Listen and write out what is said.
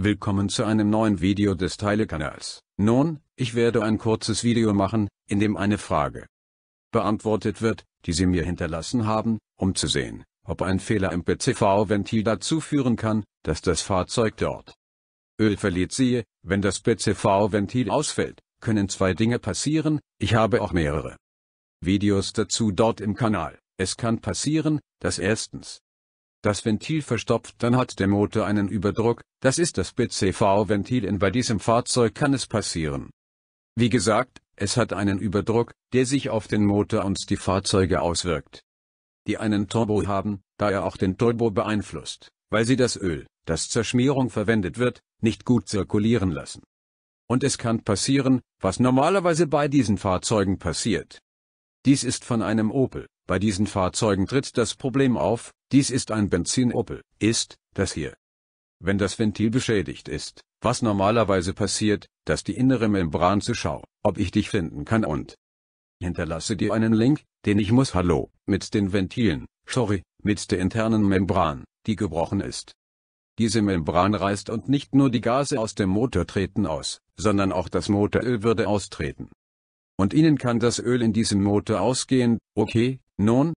Willkommen zu einem neuen Video des Teilekanals. Nun, ich werde ein kurzes Video machen, in dem eine Frage beantwortet wird, die Sie mir hinterlassen haben, um zu sehen, ob ein Fehler im PCV-Ventil dazu führen kann, dass das Fahrzeug dort Öl verliert. Siehe, wenn das PCV-Ventil ausfällt, können zwei Dinge passieren, ich habe auch mehrere Videos dazu dort im Kanal. Es kann passieren, dass erstens das Ventil verstopft, dann hat der Motor einen Überdruck, das ist das BCV-Ventil in bei diesem Fahrzeug kann es passieren. Wie gesagt, es hat einen Überdruck, der sich auf den Motor und die Fahrzeuge auswirkt. Die einen Turbo haben, da er auch den Turbo beeinflusst, weil sie das Öl, das zur Schmierung verwendet wird, nicht gut zirkulieren lassen. Und es kann passieren, was normalerweise bei diesen Fahrzeugen passiert. Dies ist von einem Opel, bei diesen Fahrzeugen tritt das Problem auf, dies ist ein Benzin-Opel, ist, das hier. Wenn das Ventil beschädigt ist, was normalerweise passiert, dass die innere Membran zu schau, ob ich dich finden kann und hinterlasse dir einen Link, den ich muss hallo, mit den Ventilen, sorry, mit der internen Membran, die gebrochen ist. Diese Membran reißt und nicht nur die Gase aus dem Motor treten aus, sondern auch das Motoröl würde austreten. Und ihnen kann das Öl in diesem Motor ausgehen, okay, nun,